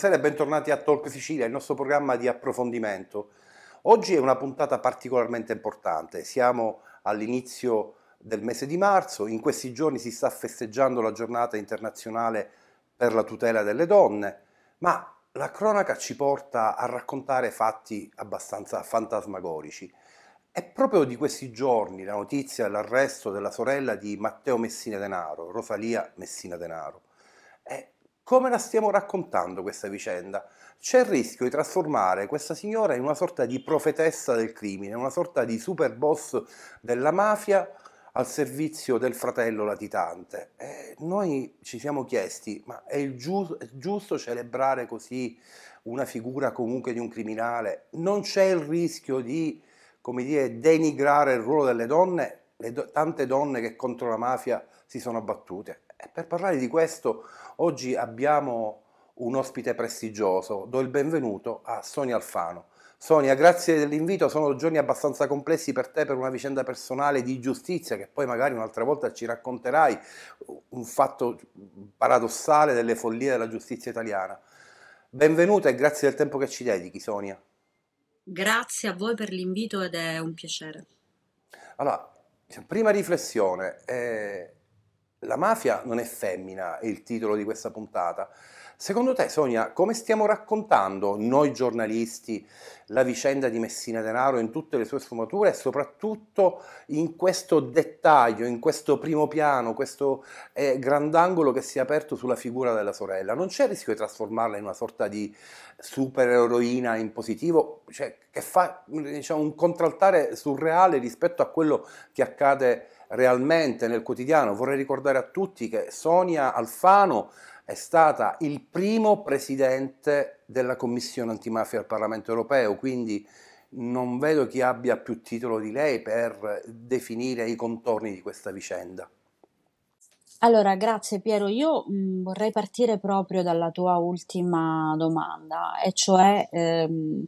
Buonasera e bentornati a Talk Sicilia, il nostro programma di approfondimento. Oggi è una puntata particolarmente importante, siamo all'inizio del mese di marzo, in questi giorni si sta festeggiando la giornata internazionale per la tutela delle donne, ma la cronaca ci porta a raccontare fatti abbastanza fantasmagorici. È proprio di questi giorni la notizia dell'arresto della sorella di Matteo Messina Denaro, Rosalia Messina Denaro. E come la stiamo raccontando questa vicenda? C'è il rischio di trasformare questa signora in una sorta di profetessa del crimine, una sorta di super boss della mafia al servizio del fratello latitante. E eh, noi ci siamo chiesti, ma è, giu è giusto celebrare così una figura comunque di un criminale? Non c'è il rischio di, come dire, denigrare il ruolo delle donne? Le do tante donne che contro la mafia si sono battute. E eh, per parlare di questo oggi abbiamo un ospite prestigioso. Do il benvenuto a Sonia Alfano. Sonia, grazie dell'invito, sono giorni abbastanza complessi per te per una vicenda personale di giustizia che poi magari un'altra volta ci racconterai, un fatto paradossale delle follie della giustizia italiana. Benvenuta e grazie del tempo che ci dedichi, Sonia. Grazie a voi per l'invito ed è un piacere. Allora, prima riflessione, eh, la mafia non è femmina, è il titolo di questa puntata. Secondo te, Sonia, come stiamo raccontando noi giornalisti la vicenda di Messina Denaro in tutte le sue sfumature e soprattutto in questo dettaglio, in questo primo piano, questo eh, grandangolo che si è aperto sulla figura della sorella? Non c'è il rischio di trasformarla in una sorta di supereroina in positivo, cioè, che fa diciamo, un contraltare surreale rispetto a quello che accade realmente nel quotidiano. Vorrei ricordare a tutti che Sonia Alfano è stata il primo presidente della Commissione antimafia al Parlamento europeo, quindi non vedo chi abbia più titolo di lei per definire i contorni di questa vicenda. Allora, grazie Piero. Io mh, mm, vorrei partire proprio dalla tua ultima domanda, e cioè ehm,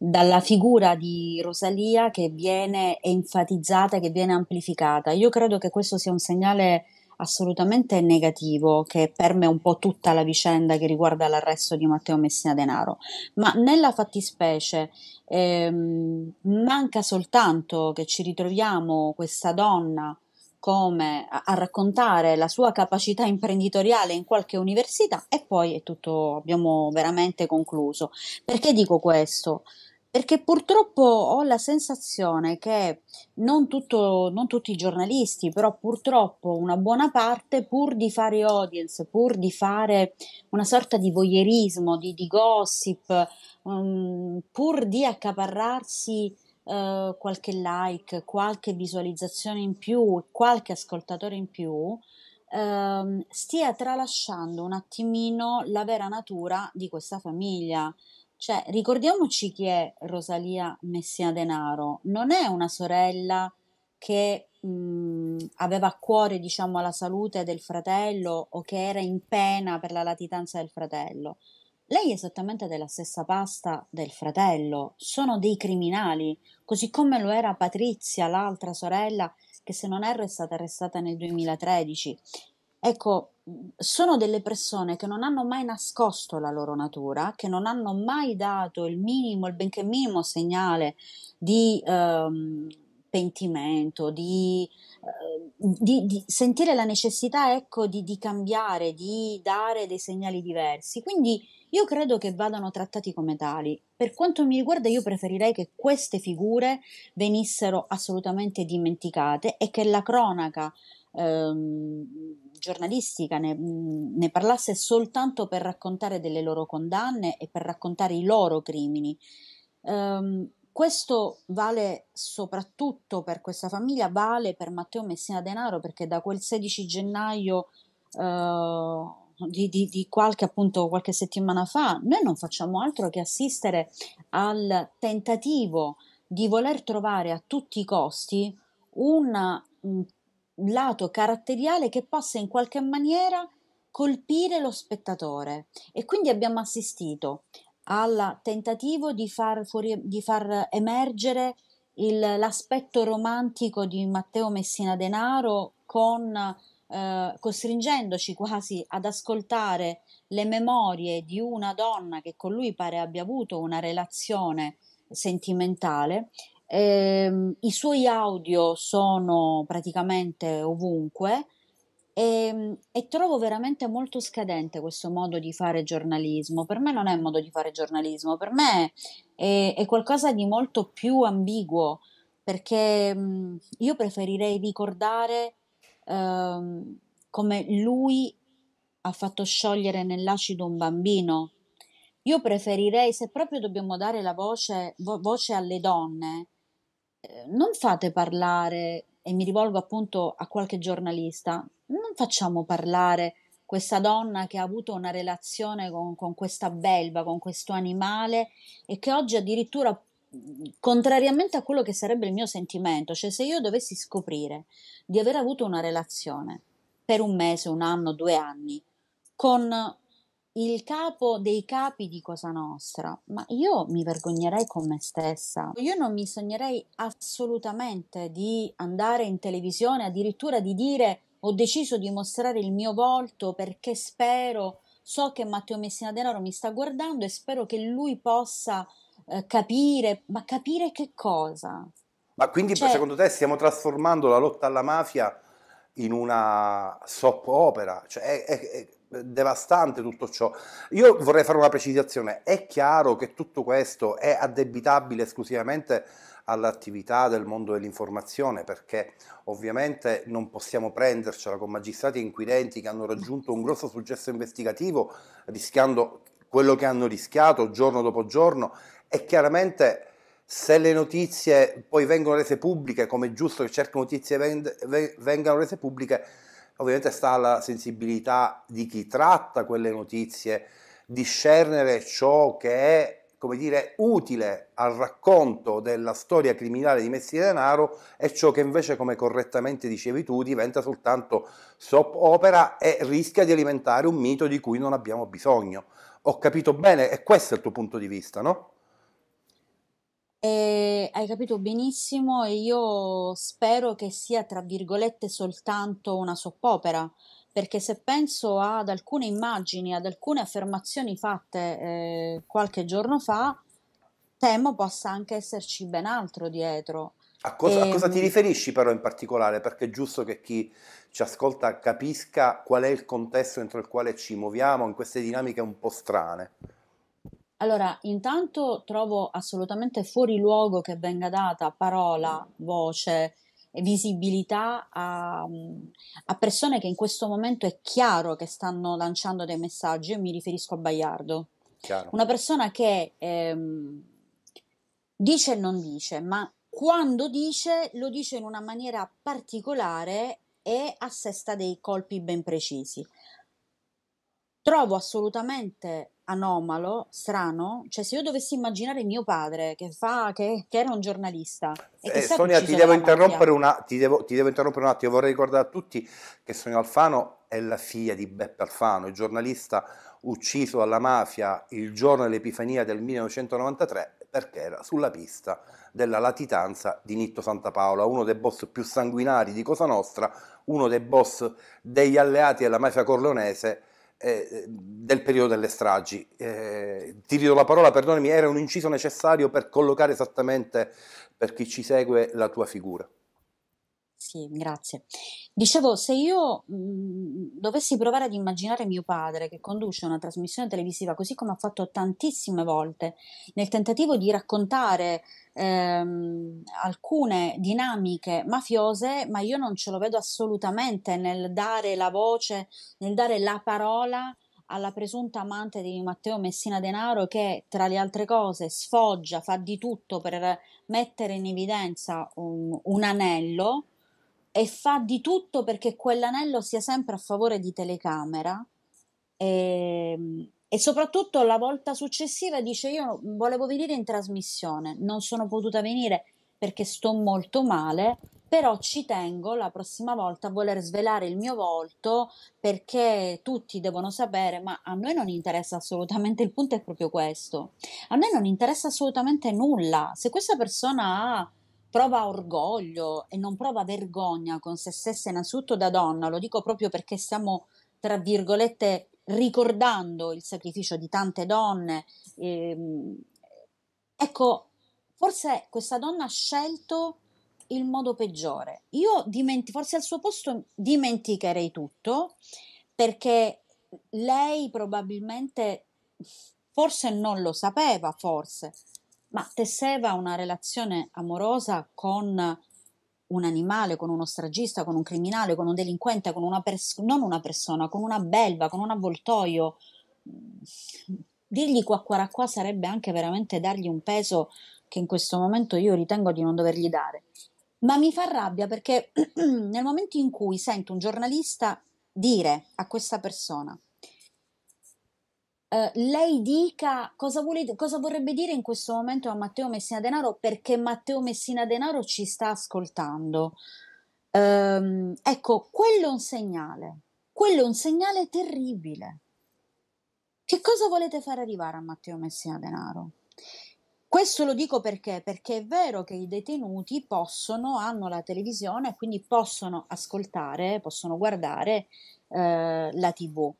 dalla figura di Rosalia che viene enfatizzata, che viene amplificata. Io credo che questo sia un segnale assolutamente negativo che perme un po' tutta la vicenda che riguarda l'arresto di Matteo Messina Denaro, ma nella fattispecie ehm, manca soltanto che ci ritroviamo questa donna come a, raccontare la sua capacità imprenditoriale in qualche università e poi è tutto, abbiamo veramente concluso. Perché dico questo? perché purtroppo ho la sensazione che non, tutto, non, tutti i giornalisti, però purtroppo una buona parte, pur di fare audience, pur di fare una sorta di voyeurismo, di, di gossip, um, pur di accaparrarsi uh, qualche like, qualche visualizzazione in più, qualche ascoltatore in più, um, stia tralasciando un attimino la vera natura di questa famiglia. Cioè, ricordiamoci chi è Rosalia Messina Denaro. Non è una sorella che mh, mhmm, aveva a cuore, diciamo, la salute del fratello o che era in pena per la latitanza del fratello. Lei è esattamente della stessa pasta del fratello, sono dei criminali, così come lo era Patrizia, l'altra sorella, che se non erro è stata arrestata nel 2013. Ecco, sono delle persone che non hanno mai nascosto la loro natura, che non hanno mai dato il minimo, il benché minimo segnale di ehm, pentimento, di, eh, di, di, sentire la necessità ecco, di, di, cambiare, di dare dei segnali diversi. Quindi io credo che vadano trattati come tali. Per quanto mi riguarda, io preferirei che queste figure venissero assolutamente dimenticate e che la cronaca ehm, giornalistica ne, ne, parlasse soltanto per raccontare delle loro condanne e per raccontare i loro crimini. Ehm, questo vale soprattutto per questa famiglia, vale per Matteo Messina Denaro perché da quel 16 gennaio eh, di, di, di, qualche, appunto, qualche settimana fa noi non facciamo altro che assistere al tentativo di voler trovare a tutti i costi una lato caratteriale che possa in qualche maniera colpire lo spettatore e quindi abbiamo assistito al tentativo di far, fuori, di far emergere il, l'aspetto romantico di Matteo Messina Denaro con, eh, costringendoci quasi ad ascoltare le memorie di una donna che con lui pare abbia avuto una relazione sentimentale eh, I suoi audio sono praticamente ovunque e, ehm, e, trovo veramente molto scadente questo modo di fare giornalismo. Per me non è un modo di fare giornalismo, per me è, è qualcosa di molto più ambiguo perché mh, mm, io preferirei ricordare ehm, come lui ha fatto sciogliere nell'acido un bambino. Io preferirei, se proprio dobbiamo dare la voce, vo- voce alle donne, eh, non fate parlare, e mi rivolgo appunto a qualche giornalista, non facciamo parlare questa donna che ha avuto una relazione con, con questa belva, con questo animale e che oggi addirittura contrariamente a quello che sarebbe il mio sentimento, cioè se io dovessi scoprire di aver avuto una relazione per un mese, un anno, due anni con il capo dei capi di Cosa Nostra, ma io mi vergognerei con me stessa. Io non mi sognerei assolutamente di andare in televisione, addirittura di dire ho deciso di mostrare il mio volto perché spero, so che Matteo Messina Denaro mi sta guardando e spero che lui possa eh, capire, ma capire che cosa? Ma quindi cioè, secondo te stiamo trasformando la lotta alla mafia in una soap opera? Cioè, è, è, è devastante tutto ciò. Io vorrei fare una precisazione, è chiaro che tutto questo è addebitabile esclusivamente all'attività del mondo dell'informazione, perché ovviamente non possiamo prendercela con magistrati inquirenti che hanno raggiunto un grosso successo investigativo, rischiando quello che hanno rischiato giorno dopo giorno e chiaramente se le notizie poi vengono rese pubbliche, come è giusto che certe notizie vengano rese pubbliche, ovviamente sta alla sensibilità di chi tratta quelle notizie discernere ciò che è come dire, utile al racconto della storia criminale di Messi Denaro e ciò che invece, come correttamente dicevi tu, diventa soltanto soap opera e rischia di alimentare un mito di cui non abbiamo bisogno. Ho capito bene, e questo è il tuo punto di vista, no? E eh, hai capito benissimo e io spero che sia tra virgolette soltanto una soppopera, perché se penso ad alcune immagini, ad alcune affermazioni fatte eh, qualche giorno fa, temo possa anche esserci ben altro dietro. A cosa, e, a cosa ti ehm riferisci però in particolare? Perché è giusto che chi ci ascolta capisca qual è il contesto dentro il quale ci muoviamo in queste dinamiche un po' strane. Allora, intanto trovo assolutamente fuori luogo che venga data parola, voce, e visibilità a, a, persone che in questo momento è chiaro che stanno lanciando dei messaggi. Io mi riferisco a Baiardo, chiaro. una persona che ehm, dice e non dice, ma quando dice lo dice in una maniera particolare e assesta dei colpi ben precisi. Trovo assolutamente anomalo, strano, cioè se io dovessi immaginare mio padre che, fa, che, che era un giornalista... E che eh, Sonia, ti devo, interrompere una, ti, devo, ti devo interrompere un attimo, vorrei ricordare a tutti che Sonia Alfano è la figlia di Beppe Alfano, il giornalista ucciso dalla mafia il giorno dell'Epifania del 1993 perché era sulla pista della latitanza di Nitto Santa Paola, uno dei boss più sanguinari di Cosa Nostra, uno dei boss degli alleati della mafia corleonese eh, del periodo delle stragi. Eh, ti ridò la parola, perdonami, era un inciso necessario per collocare esattamente per chi ci segue la tua figura. Sì, grazie. Dicevo, se io mh, mhmm, dovessi provare ad immaginare mio padre che conduce una trasmissione televisiva così come ha fatto tantissime volte, nel tentativo di raccontare ehm, alcune dinamiche mafiose, ma io non ce lo vedo assolutamente nel dare la voce, nel dare la parola alla presunta amante di Matteo Messina Denaro che tra le altre cose sfoggia, fa di tutto per mettere in evidenza un, un anello e fa di tutto perché quell'anello sia sempre a favore di telecamera e, ehm, e soprattutto la volta successiva dice io volevo venire in trasmissione, non sono potuta venire perché sto molto male, però ci tengo la prossima volta a voler svelare il mio volto perché tutti devono sapere, ma a noi non interessa assolutamente, il punto è proprio questo, a noi non interessa assolutamente nulla, se questa persona ha prova orgoglio e non prova vergogna con se stessa innanzitutto da donna, lo dico proprio perché stiamo, tra virgolette, ricordando il sacrificio di tante donne. Ehm, ecco, forse questa donna ha scelto il modo peggiore. Io dimenti- forse al suo posto dimenticherei tutto perché lei probabilmente forse non lo sapeva, forse, ma tesseva una relazione amorosa con un animale, con uno stragista, con un criminale, con un delinquente, con una pers- non una persona, con una belva, con un avvoltoio. Mm, dirgli qua qua qua sarebbe anche veramente dargli un peso che in questo momento io ritengo di non dovergli dare. Ma mi fa rabbia perché nel momento in cui sento un giornalista dire a questa persona eh, lei dica cosa, vuole, cosa vorrebbe dire in questo momento a Matteo Messina Denaro perché Matteo Messina Denaro ci sta ascoltando. Um, ecco, quello è un segnale, quello è un segnale terribile. Che cosa volete far arrivare a Matteo Messina Denaro? Questo lo dico perché? Perché è vero che i detenuti possono, hanno la televisione, quindi possono ascoltare, possono guardare eh, la tv,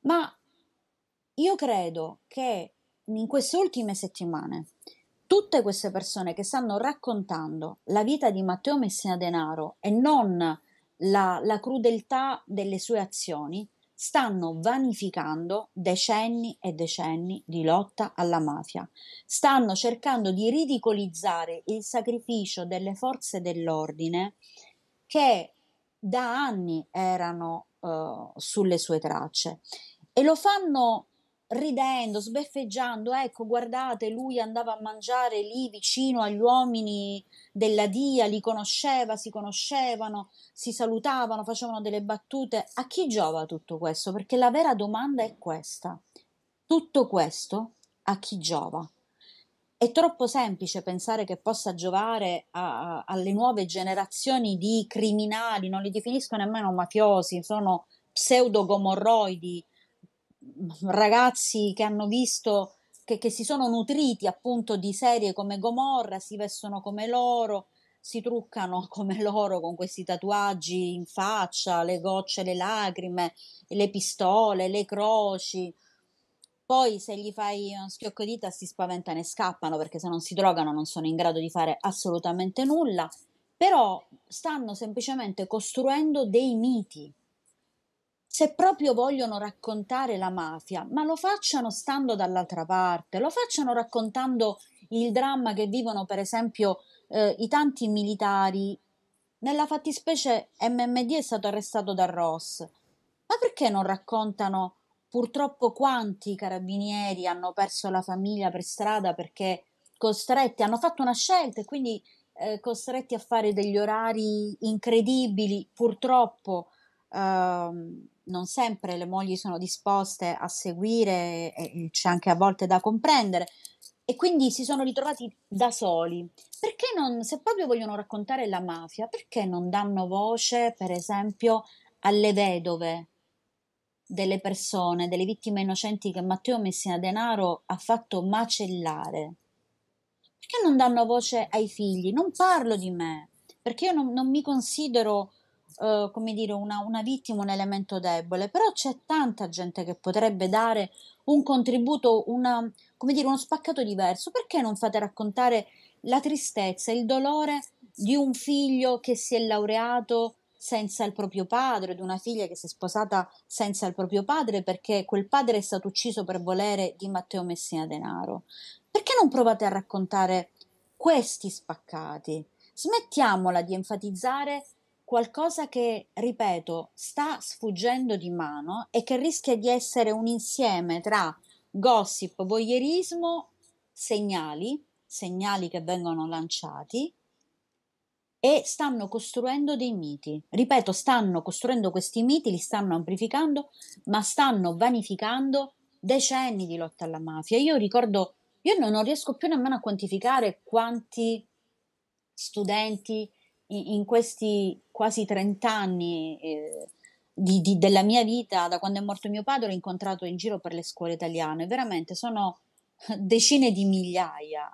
ma io credo che in queste ultime settimane tutte queste persone che stanno raccontando la vita di Matteo Messina Denaro e non la, la crudeltà delle sue azioni stanno vanificando decenni e decenni di lotta alla mafia, stanno cercando di ridicolizzare il sacrificio delle forze dell'ordine che da anni erano uh, sulle sue tracce e lo fanno ridendo, sbeffeggiando, ecco, guardate, lui andava a mangiare lì vicino agli uomini della DIA, li conosceva, si conoscevano, si salutavano, facevano delle battute. A chi giova tutto questo? Perché la vera domanda è questa. Tutto questo a chi giova? È troppo semplice pensare che possa giovare a, a, alle nuove generazioni di criminali, non li definisco nemmeno mafiosi, sono pseudogomorroidi, ragazzi che hanno visto, che, che si sono nutriti appunto di serie come Gomorra, si vestono come loro, si truccano come loro con questi tatuaggi in faccia, le gocce, le lacrime, le pistole, le croci. Poi se gli fai uno schiocco di dita si spaventano e scappano perché se non si drogano non sono in grado di fare assolutamente nulla, però stanno semplicemente costruendo dei miti se proprio vogliono raccontare la mafia, ma lo facciano stando dall'altra parte, lo facciano raccontando il dramma che vivono per esempio eh, i tanti militari. Nella fattispecie MMD è stato arrestato da Ross. Ma perché non raccontano purtroppo quanti carabinieri hanno perso la famiglia per strada perché costretti, hanno fatto una scelta e quindi eh, costretti a fare degli orari incredibili, purtroppo Ehm, non sempre le mogli sono disposte a seguire e c'è anche a volte da comprendere e quindi si sono ritrovati da soli. Perché non, se proprio vogliono raccontare la mafia, perché non danno voce, per esempio, alle vedove delle persone, delle vittime innocenti che Matteo Messina Denaro ha fatto macellare? Perché non danno voce ai figli? Non parlo di me, perché io non, non mi considero eh, come dire, una, una vittima, un elemento debole, però c'è tanta gente che potrebbe dare un contributo, una, come dire, uno spaccato diverso. Perché non fate raccontare la tristezza, il dolore di un figlio che si è laureato senza il proprio padre, di una figlia che si è sposata senza il proprio padre perché quel padre è stato ucciso per volere di Matteo Messina Denaro. Perché non provate a raccontare questi spaccati? Smettiamola di enfatizzare qualcosa che, ripeto, sta sfuggendo di mano e che rischia di essere un insieme tra gossip, voyeurismo, segnali, segnali che vengono lanciati e stanno costruendo dei miti. Ripeto, stanno costruendo questi miti, li stanno amplificando, ma stanno vanificando decenni di lotta alla mafia. Io ricordo, io non riesco più nemmeno a quantificare quanti studenti in, in questi quasi 30 anni eh, di, di, della mia vita, da quando è morto mio padre, ho incontrato in giro per le scuole italiane. Veramente sono decine di migliaia.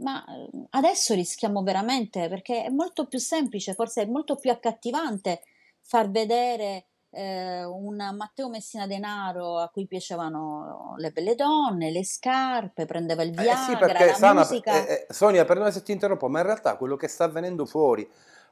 Ma eh, adesso rischiamo veramente perché è molto più semplice, forse è molto più accattivante far vedere eh, un Matteo Messina Denaro a cui piacevano le belle donne, le scarpe, prendeva il viaggio, eh sì, perché, Sana, musica... Eh, eh, Sonia, perdona se ti interrompo, ma in realtà quello che sta avvenendo fuori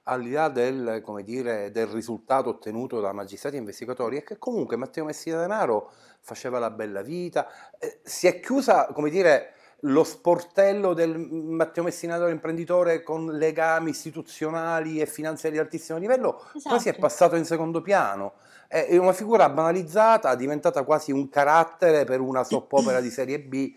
al di là del, dire, del, risultato ottenuto da magistrati e investigatori, è che comunque Matteo Messina Denaro faceva la bella vita, eh, si è chiusa, come dire, lo sportello del Matteo Messina Messinatore imprenditore con legami istituzionali e finanziari di altissimo livello esatto. quasi è passato in secondo piano. È una figura banalizzata, diventata quasi un carattere per una soppopera di serie B.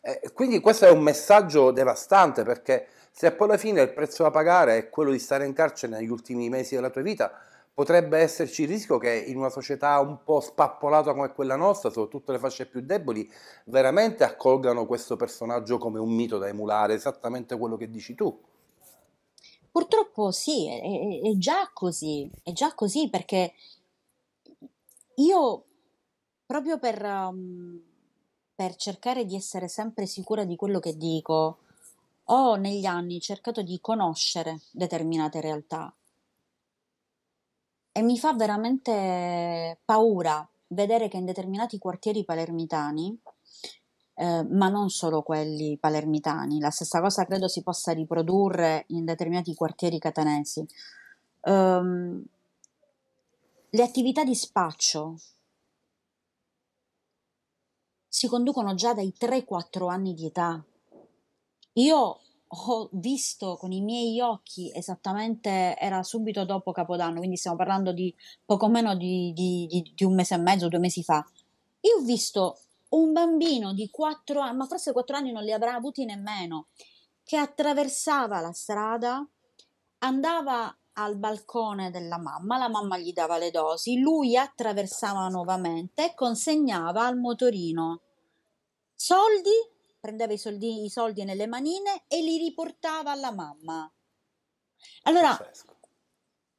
Eh, quindi questo è un messaggio devastante perché se poi alla fine il prezzo da pagare è quello di stare in carcere negli ultimi mesi della tua vita, potrebbe esserci il rischio che in una società un po' spappolata come quella nostra, soprattutto le fasce più deboli, veramente accolgano questo personaggio come un mito da emulare, esattamente quello che dici tu. Purtroppo sì, è, è già così, è già così perché io proprio per, um, per cercare di essere sempre sicura di quello che dico, ho negli anni cercato di conoscere determinate realtà e mi fa veramente paura vedere che in determinati quartieri palermitani, eh, ma non solo quelli palermitani, la stessa cosa credo si possa riprodurre in determinati quartieri catanesi, ehm, le attività di spaccio si conducono già dai 3-4 anni di età io ho visto con i miei occhi esattamente, era subito dopo Capodanno, quindi stiamo parlando di poco meno di, di, di, di un mese e mezzo, due mesi fa. Io ho visto un bambino di quattro anni, ma forse quattro anni non li avrà avuti nemmeno, che attraversava la strada, andava al balcone della mamma, la mamma gli dava le dosi, lui attraversava nuovamente e consegnava al motorino soldi prendeva i soldi, i soldi nelle manine e li riportava alla mamma. Allora, Pazzesco.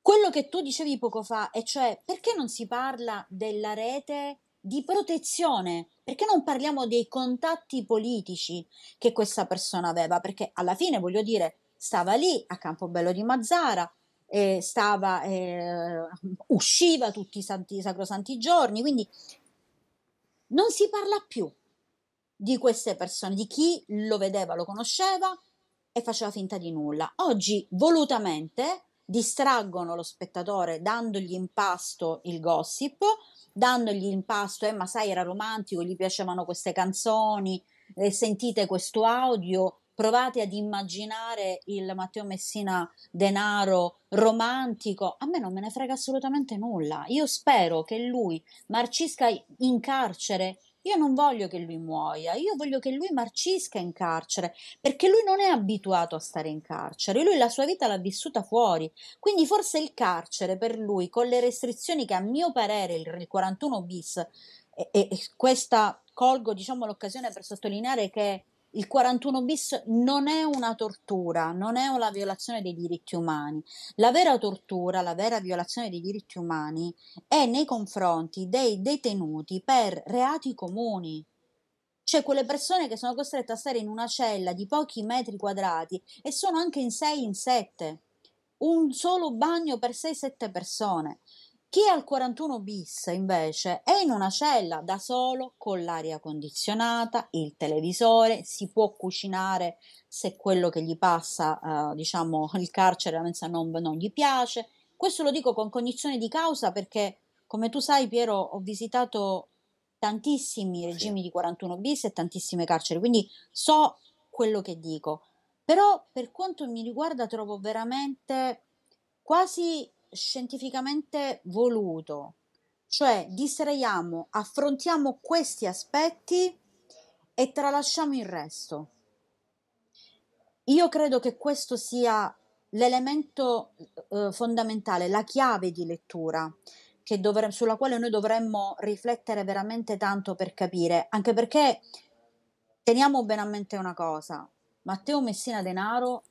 quello che tu dicevi poco fa, e cioè perché non si parla della rete di protezione? Perché non parliamo dei contatti politici che questa persona aveva? Perché alla fine, voglio dire, stava lì a Campobello di Mazzara, eh, stava, eh, usciva tutti i, santi, i sacrosanti giorni, quindi non si parla più di queste persone, di chi lo vedeva, lo conosceva e faceva finta di nulla. Oggi volutamente distraggono lo spettatore dandogli in pasto il gossip, dandogli in pasto, eh ma sai era romantico, gli piacevano queste canzoni, eh, sentite questo audio, provate ad immaginare il Matteo Messina denaro romantico, a me non me ne frega assolutamente nulla. Io spero che lui marcisca in carcere io non voglio che lui muoia, io voglio che lui marcisca in carcere, perché lui non è abituato a stare in carcere, lui la sua vita l'ha vissuta fuori. Quindi forse il carcere per lui, con le restrizioni che a mio parere il 41 bis, e, e questa colgo diciamo, l'occasione per sottolineare che il 41 bis non è una tortura, non è una violazione dei diritti umani. La vera tortura, la vera violazione dei diritti umani è nei confronti dei detenuti per reati comuni. Cioè quelle persone che sono costrette a stare in una cella di pochi metri quadrati e sono anche in 6 in 7. Un solo bagno per 6-7 persone. Chi è al 41 bis invece è in una cella da solo con l'aria condizionata, il televisore, si può cucinare se quello che gli passa, eh, diciamo, il carcere, la mensa non, non gli piace. Questo lo dico con cognizione di causa perché, come tu sai Piero, ho visitato tantissimi regimi sì. di 41 bis e tantissime carceri, quindi so quello che dico. Però per quanto mi riguarda trovo veramente quasi scientificamente voluto, cioè distraiamo, affrontiamo questi aspetti e tralasciamo il resto. Io credo che questo sia l'elemento eh, fondamentale, la chiave di lettura dovre- sulla quale noi dovremmo riflettere veramente tanto per capire, anche perché teniamo bene a mente una cosa, Matteo Messina Denaro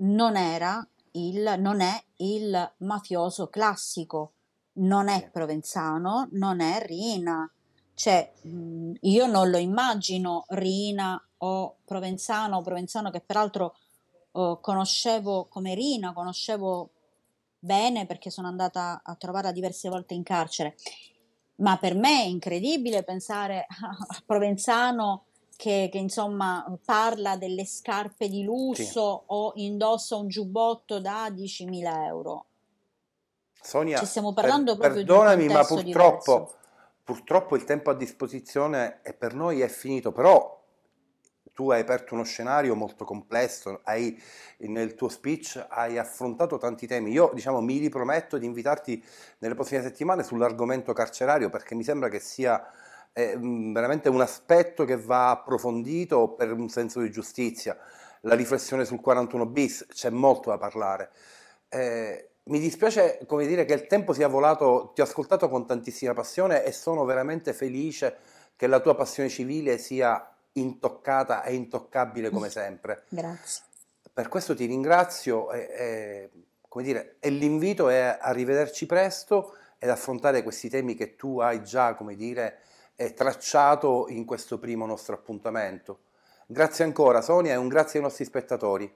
non era il, non è il mafioso classico, non è Provenzano, non è Rina. Cioè, mhmm, io non lo immagino Rina o Provenzano, Provenzano che peraltro oh, conoscevo come Rina, conoscevo bene perché sono andata a trovarla diverse volte in carcere. Ma per me è incredibile pensare a Provenzano che, che, insomma eh, parla delle scarpe di lusso sì. o indossa un giubbotto da 10.000 euro. Sonia, Ci stiamo parlando per, proprio perdonami, di ma purtroppo, purtroppo il tempo a disposizione è per noi è finito, però tu hai aperto uno scenario molto complesso, hai, nel tuo speech hai affrontato tanti temi. Io diciamo, mi riprometto di invitarti nelle prossime settimane sull'argomento carcerario perché mi sembra che sia è veramente un aspetto che va approfondito per un senso di giustizia. La riflessione sul 41 bis, c'è molto da parlare. Eh, mi dispiace come dire che il tempo sia volato, ti ho ascoltato con tantissima passione e sono veramente felice che la tua passione civile sia intoccata e intoccabile come sempre. Grazie. Per questo ti ringrazio e, e, come dire, e l'invito è a rivederci presto ed affrontare questi temi che tu hai già, come dire, è tracciato in questo primo nostro appuntamento. Grazie ancora Sonia e un grazie ai nostri spettatori.